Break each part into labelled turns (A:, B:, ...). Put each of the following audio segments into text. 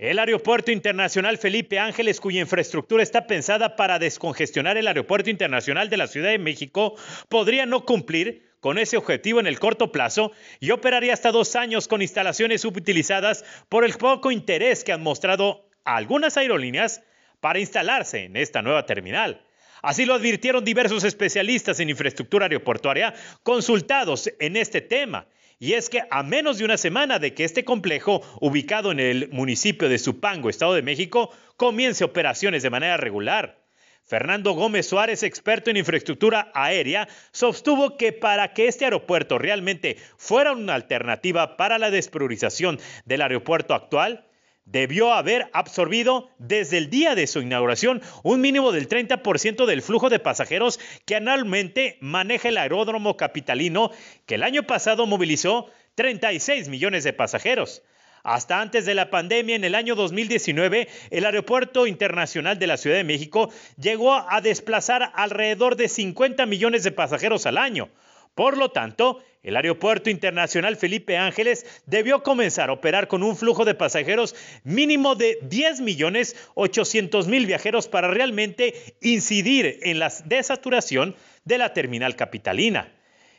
A: El Aeropuerto Internacional Felipe Ángeles, cuya infraestructura está pensada para descongestionar el Aeropuerto Internacional de la Ciudad de México, podría no cumplir con ese objetivo en el corto plazo y operaría hasta dos años con instalaciones subutilizadas por el poco interés que han mostrado algunas aerolíneas para instalarse en esta nueva terminal. Así lo advirtieron diversos especialistas en infraestructura aeroportuaria consultados en este tema y es que a menos de una semana de que este complejo, ubicado en el municipio de Supango, Estado de México, comience operaciones de manera regular, Fernando Gómez Suárez, experto en infraestructura aérea, sostuvo que para que este aeropuerto realmente fuera una alternativa para la despriorización del aeropuerto actual, debió haber absorbido desde el día de su inauguración un mínimo del 30% del flujo de pasajeros que anualmente maneja el aeródromo capitalino, que el año pasado movilizó 36 millones de pasajeros. Hasta antes de la pandemia, en el año 2019, el Aeropuerto Internacional de la Ciudad de México llegó a desplazar alrededor de 50 millones de pasajeros al año. Por lo tanto, el Aeropuerto Internacional Felipe Ángeles debió comenzar a operar con un flujo de pasajeros mínimo de 10 millones 800 viajeros para realmente incidir en la desaturación de la terminal capitalina.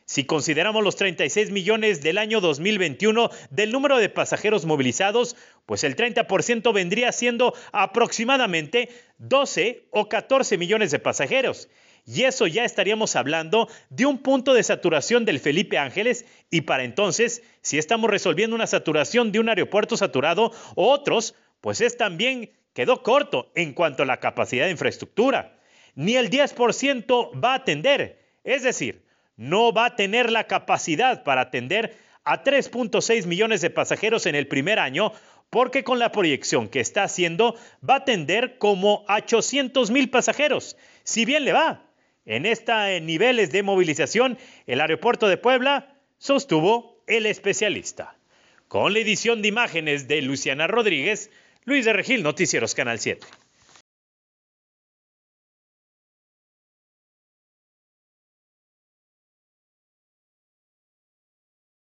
A: Si consideramos los 36 millones del año 2021 del número de pasajeros movilizados, pues el 30% vendría siendo aproximadamente 12 o 14 millones de pasajeros. Y eso ya estaríamos hablando de un punto de saturación del Felipe Ángeles y para entonces, si estamos resolviendo una saturación de un aeropuerto saturado o otros, pues es también quedó corto en cuanto a la capacidad de infraestructura. Ni el 10% va a atender, es decir, no va a tener la capacidad para atender a 3.6 millones de pasajeros en el primer año, porque con la proyección que está haciendo va a atender como a 800 mil pasajeros, si bien le va. En estos eh, niveles de movilización, el aeropuerto de Puebla sostuvo el especialista. Con la edición de imágenes de Luciana Rodríguez, Luis de Regil, Noticieros Canal 7.